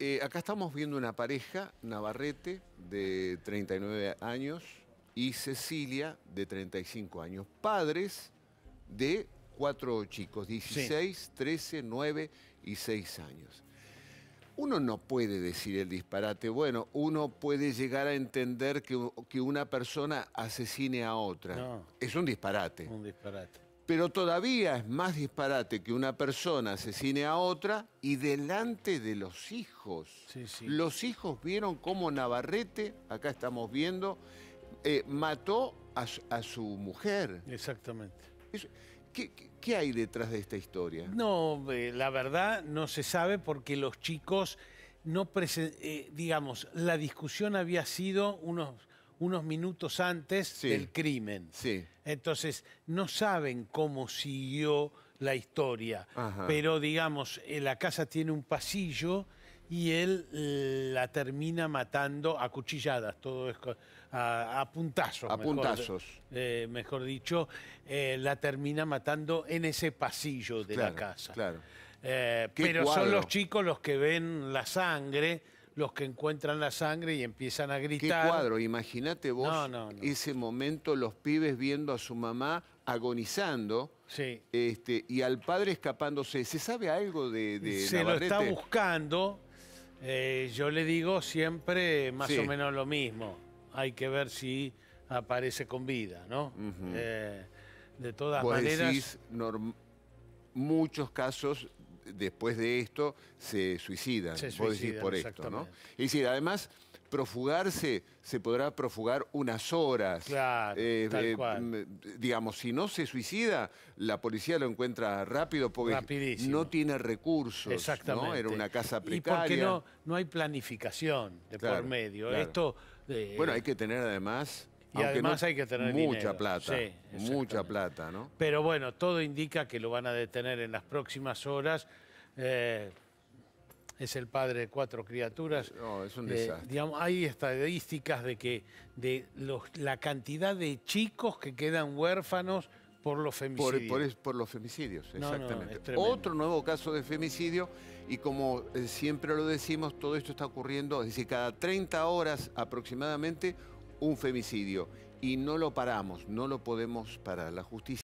Eh, acá estamos viendo una pareja, Navarrete, de 39 años, y Cecilia, de 35 años, padres de cuatro chicos, 16, 13, 9 y 6 años. Uno no puede decir el disparate, bueno, uno puede llegar a entender que, que una persona asesine a otra. Es un disparate. Un disparate. Pero todavía es más disparate que una persona asesine a otra y delante de los hijos. Los hijos vieron cómo Navarrete, acá estamos viendo, eh, mató a, su mujer. Exactamente. ¿Qué, hay detrás de esta historia? No, eh, la verdad no se sabe porque los chicos no eh, digamos, la discusión había sido unos unos minutos antes del crimen. Sí. Entonces, no saben cómo siguió la historia, pero digamos, eh, la casa tiene un pasillo y él eh, la termina matando a cuchilladas, todo es a, puntazos. A puntazos. Eh, mejor dicho, la termina matando en ese pasillo de la casa. Claro. pero son los chicos los que ven la sangre los que encuentran la sangre y empiezan a gritar. Qué cuadro, imagínate vos ese momento, los pibes viendo a su mamá agonizando este, y al padre escapándose. ¿Se sabe algo de, de Se lo está buscando. Eh, yo le digo siempre más o menos lo mismo. Hay que ver si aparece con vida, ¿no? Eh, de todas maneras... muchos casos después de esto se suicidan, se suicidan por esto, ¿no? Es decir, además, profugarse, se podrá profugar unas horas. Claro, eh, eh, Digamos, si no se suicida, la policía lo encuentra rápido porque no tiene recursos. ¿no? Era una casa precaria. Y porque no, hay planificación de por medio. Esto... Eh, bueno, hay que tener además y además hay que tener mucha plata, mucha plata, ¿no? Pero bueno, todo indica que lo van a detener en las próximas horas. Eh, es el padre de cuatro criaturas. Eh, no, es un eh, desastre. hay estadísticas de que de la cantidad de chicos que quedan huérfanos por los femicidios. Por, los femicidios, exactamente. Otro nuevo caso de femicidio y como siempre lo decimos, todo esto está ocurriendo, es decir, cada 30 horas aproximadamente un femicidio y no lo paramos, no lo podemos parar. La justicia